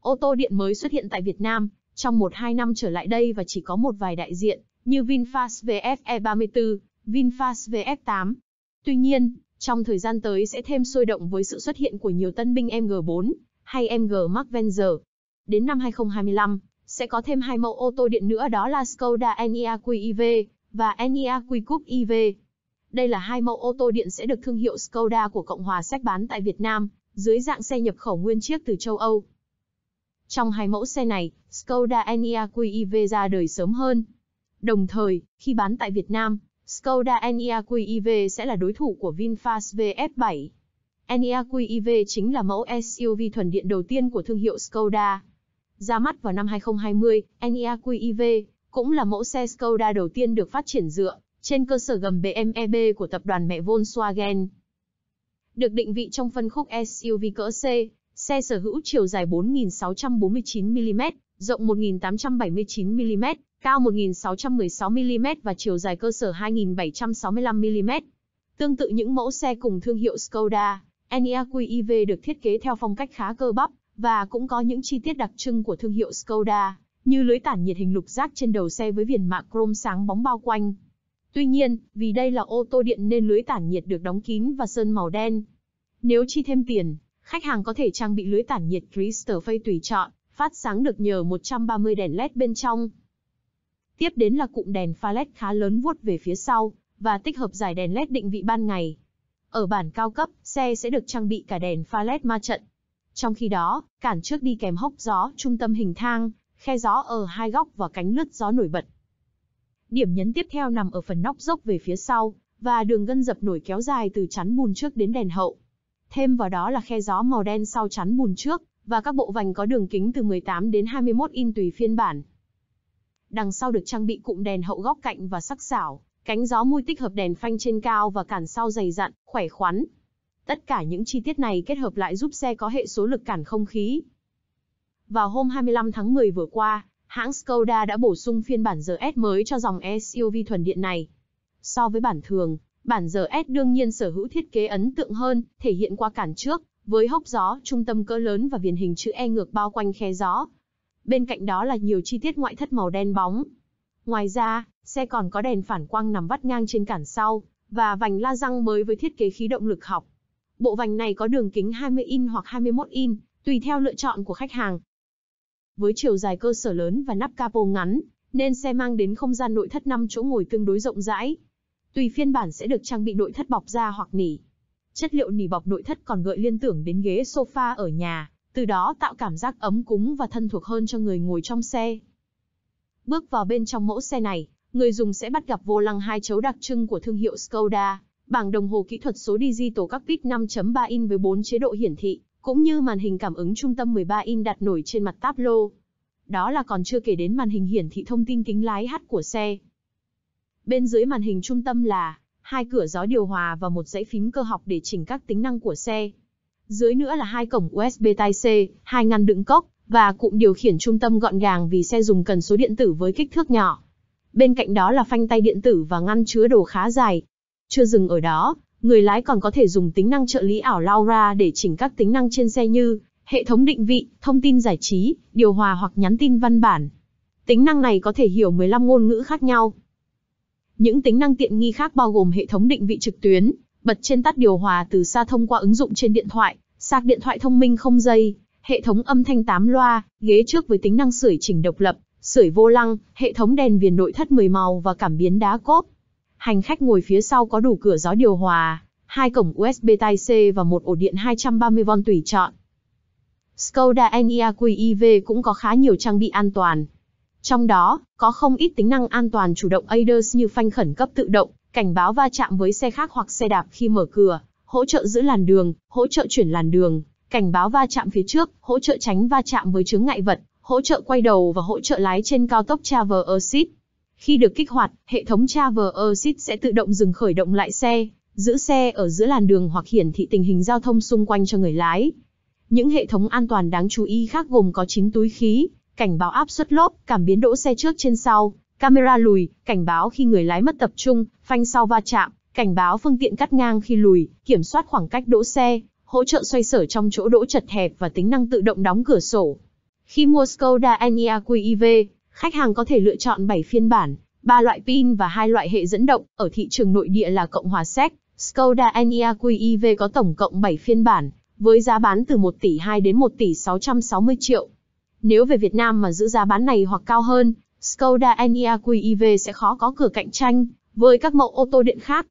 Ô tô điện mới xuất hiện tại Việt Nam trong 1-2 năm trở lại đây và chỉ có một vài đại diện như VinFast VF E34, VinFast VF8. Tuy nhiên, trong thời gian tới sẽ thêm sôi động với sự xuất hiện của nhiều tân binh MG4 hay MG Mark Venzer. Đến năm 2025, sẽ có thêm hai mẫu ô tô điện nữa đó là Skoda Enyaq EV và Enyaq Q-Coupe IV. Đây là hai mẫu ô tô điện sẽ được thương hiệu Skoda của Cộng hòa Séc bán tại Việt Nam, dưới dạng xe nhập khẩu nguyên chiếc từ châu Âu. Trong hai mẫu xe này, Skoda Enyaq Q-IV ra đời sớm hơn. Đồng thời, khi bán tại Việt Nam, Skoda Enyaq Q-IV sẽ là đối thủ của VinFast VF7. Enyaq Q-IV chính là mẫu SUV thuần điện đầu tiên của thương hiệu Skoda. Ra mắt vào năm 2020, Enyaq Q-IV cũng là mẫu xe Skoda đầu tiên được phát triển dựa trên cơ sở gầm BMEB e của tập đoàn mẹ Volkswagen. Được định vị trong phân khúc SUV cỡ C, xe sở hữu chiều dài 4.649 mm, rộng 1.879 mm, cao 1.616 mm và chiều dài cơ sở 2.765 mm. Tương tự những mẫu xe cùng thương hiệu Skoda, Enyaq EV được thiết kế theo phong cách khá cơ bắp và cũng có những chi tiết đặc trưng của thương hiệu Skoda như lưới tản nhiệt hình lục giác trên đầu xe với viền mạ chrome sáng bóng bao quanh. Tuy nhiên, vì đây là ô tô điện nên lưới tản nhiệt được đóng kín và sơn màu đen. Nếu chi thêm tiền, khách hàng có thể trang bị lưới tản nhiệt Crystal Phay tùy chọn, phát sáng được nhờ 130 đèn LED bên trong. Tiếp đến là cụm đèn pha LED khá lớn vuốt về phía sau và tích hợp giải đèn LED định vị ban ngày. Ở bản cao cấp, xe sẽ được trang bị cả đèn pha LED ma trận. Trong khi đó, cản trước đi kèm hốc gió, trung tâm hình thang, khe gió ở hai góc và cánh lướt gió nổi bật. Điểm nhấn tiếp theo nằm ở phần nóc dốc về phía sau, và đường gân dập nổi kéo dài từ chắn bùn trước đến đèn hậu. Thêm vào đó là khe gió màu đen sau chắn bùn trước, và các bộ vành có đường kính từ 18 đến 21 in tùy phiên bản. Đằng sau được trang bị cụm đèn hậu góc cạnh và sắc sảo, cánh gió mui tích hợp đèn phanh trên cao và cản sau dày dặn, khỏe khoắn. Tất cả những chi tiết này kết hợp lại giúp xe có hệ số lực cản không khí, vào hôm 25 tháng 10 vừa qua, hãng Skoda đã bổ sung phiên bản RS mới cho dòng SUV thuần điện này. So với bản thường, bản RS đương nhiên sở hữu thiết kế ấn tượng hơn, thể hiện qua cản trước, với hốc gió, trung tâm cỡ lớn và viền hình chữ E ngược bao quanh khe gió. Bên cạnh đó là nhiều chi tiết ngoại thất màu đen bóng. Ngoài ra, xe còn có đèn phản quang nằm vắt ngang trên cản sau, và vành la răng mới với thiết kế khí động lực học. Bộ vành này có đường kính 20 in hoặc 21 in, tùy theo lựa chọn của khách hàng với chiều dài cơ sở lớn và nắp capo ngắn, nên xe mang đến không gian nội thất 5 chỗ ngồi tương đối rộng rãi. Tùy phiên bản sẽ được trang bị nội thất bọc da hoặc nỉ. Chất liệu nỉ bọc nội thất còn gợi liên tưởng đến ghế sofa ở nhà, từ đó tạo cảm giác ấm cúng và thân thuộc hơn cho người ngồi trong xe. Bước vào bên trong mẫu xe này, người dùng sẽ bắt gặp vô lăng hai chấu đặc trưng của thương hiệu Skoda, bảng đồng hồ kỹ thuật số digital cockpit 5.3 in với 4 chế độ hiển thị, cũng như màn hình cảm ứng trung tâm 13 in đặt nổi trên mặt táp lô. Đó là còn chưa kể đến màn hình hiển thị thông tin kính lái H của xe. Bên dưới màn hình trung tâm là hai cửa gió điều hòa và một dãy phím cơ học để chỉnh các tính năng của xe. Dưới nữa là hai cổng USB Type-C, hai ngăn đựng cốc và cụm điều khiển trung tâm gọn gàng vì xe dùng cần số điện tử với kích thước nhỏ. Bên cạnh đó là phanh tay điện tử và ngăn chứa đồ khá dài. Chưa dừng ở đó, người lái còn có thể dùng tính năng trợ lý ảo Laura để chỉnh các tính năng trên xe như hệ thống định vị, thông tin giải trí, điều hòa hoặc nhắn tin văn bản. Tính năng này có thể hiểu 15 ngôn ngữ khác nhau. Những tính năng tiện nghi khác bao gồm hệ thống định vị trực tuyến, bật trên tắt điều hòa từ xa thông qua ứng dụng trên điện thoại, sạc điện thoại thông minh không dây, hệ thống âm thanh 8 loa, ghế trước với tính năng sửa chỉnh độc lập, sửa vô lăng, hệ thống đèn viền nội thất 10 màu và cảm biến đá cốp hành khách ngồi phía sau có đủ cửa gió điều hòa, hai cổng USB Type-C và một ổ điện 230V tùy chọn. Skoda Enyaq EV cũng có khá nhiều trang bị an toàn. Trong đó, có không ít tính năng an toàn chủ động ADAS như phanh khẩn cấp tự động, cảnh báo va chạm với xe khác hoặc xe đạp khi mở cửa, hỗ trợ giữ làn đường, hỗ trợ chuyển làn đường, cảnh báo va chạm phía trước, hỗ trợ tránh va chạm với chướng ngại vật, hỗ trợ quay đầu và hỗ trợ lái trên cao tốc Traverse Assist. Khi được kích hoạt, hệ thống Traver Assist sẽ tự động dừng khởi động lại xe, giữ xe ở giữa làn đường hoặc hiển thị tình hình giao thông xung quanh cho người lái. Những hệ thống an toàn đáng chú ý khác gồm có chính túi khí, cảnh báo áp suất lốp, cảm biến đỗ xe trước trên sau, camera lùi, cảnh báo khi người lái mất tập trung, phanh sau va chạm, cảnh báo phương tiện cắt ngang khi lùi, kiểm soát khoảng cách đỗ xe, hỗ trợ xoay sở trong chỗ đỗ chật hẹp và tính năng tự động đóng cửa sổ. Khi mua Skoda Enyaq EV, Khách hàng có thể lựa chọn 7 phiên bản, 3 loại pin và 2 loại hệ dẫn động, ở thị trường nội địa là Cộng hòa Séc. Skoda Enyaq EV có tổng cộng 7 phiên bản, với giá bán từ 1 tỷ 2 đến 1 tỷ 660 triệu. Nếu về Việt Nam mà giữ giá bán này hoặc cao hơn, Skoda Enyaq EV sẽ khó có cửa cạnh tranh với các mẫu ô tô điện khác.